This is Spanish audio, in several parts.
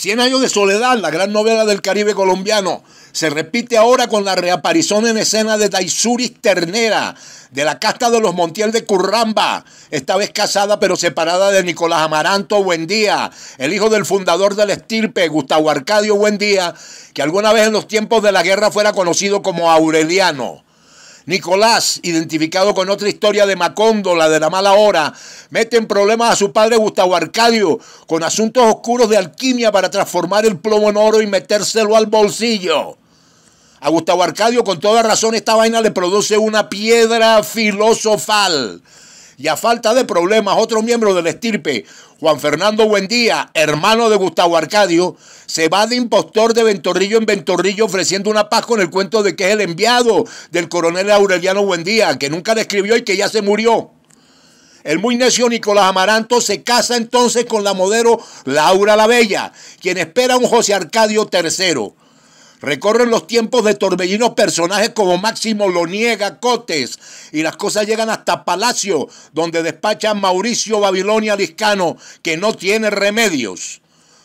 Cien años de soledad, la gran novela del Caribe colombiano, se repite ahora con la reaparición en escena de Taisuris Ternera, de la casta de los Montiel de Curramba, esta vez casada pero separada de Nicolás Amaranto Buendía, el hijo del fundador del estirpe, Gustavo Arcadio Buendía, que alguna vez en los tiempos de la guerra fuera conocido como Aureliano. Nicolás, identificado con otra historia de Macondo, la de la mala hora, mete en problemas a su padre Gustavo Arcadio con asuntos oscuros de alquimia para transformar el plomo en oro y metérselo al bolsillo. A Gustavo Arcadio, con toda razón, esta vaina le produce una piedra filosofal y a falta de problemas, otro miembro del estirpe, Juan Fernando Buendía, hermano de Gustavo Arcadio, se va de impostor de Ventorrillo en Ventorrillo ofreciendo una paz con el cuento de que es el enviado del coronel Aureliano Buendía, que nunca le escribió y que ya se murió. El muy necio Nicolás Amaranto se casa entonces con la modero Laura la Bella, quien espera un José Arcadio III Recorren los tiempos de torbellinos personajes como Máximo Lo niega Cotes y las cosas llegan hasta Palacio, donde despacha Mauricio Babilonia Liscano, que no tiene remedios.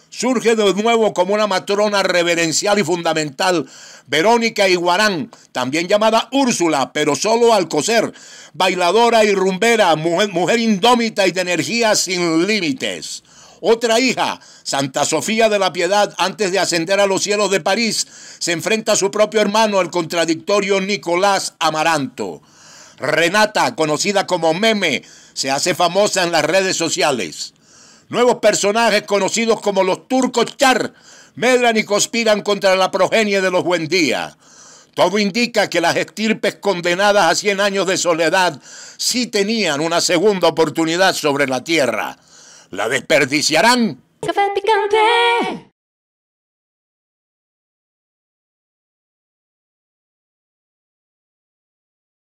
Surge de nuevo como una matrona reverencial y fundamental, Verónica Iguarán, también llamada Úrsula, pero solo al coser, bailadora y rumbera, mujer, mujer indómita y de energía sin límites. Otra hija, Santa Sofía de la Piedad, antes de ascender a los cielos de París, se enfrenta a su propio hermano, el contradictorio Nicolás Amaranto. Renata, conocida como Meme, se hace famosa en las redes sociales. Nuevos personajes conocidos como los turcos Char medran y conspiran contra la progenie de los Buendía. Todo indica que las estirpes condenadas a 100 años de soledad sí tenían una segunda oportunidad sobre la tierra la desperdiciarán. picante.